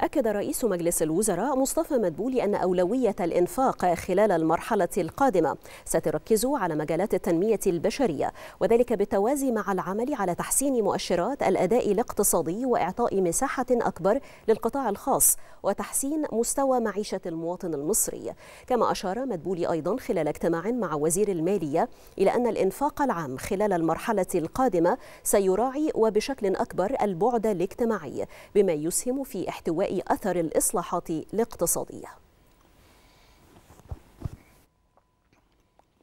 أكد رئيس مجلس الوزراء مصطفى مدبولي أن أولوية الإنفاق خلال المرحلة القادمة ستركز على مجالات التنمية البشرية وذلك بالتوازي مع العمل على تحسين مؤشرات الأداء الاقتصادي وإعطاء مساحة أكبر للقطاع الخاص وتحسين مستوى معيشة المواطن المصري كما أشار مدبولي أيضا خلال اجتماع مع وزير المالية إلى أن الإنفاق العام خلال المرحلة القادمة سيراعي وبشكل أكبر البعد الاجتماعي بما يسهم في احتواء أثر الإصلاحات الاقتصادية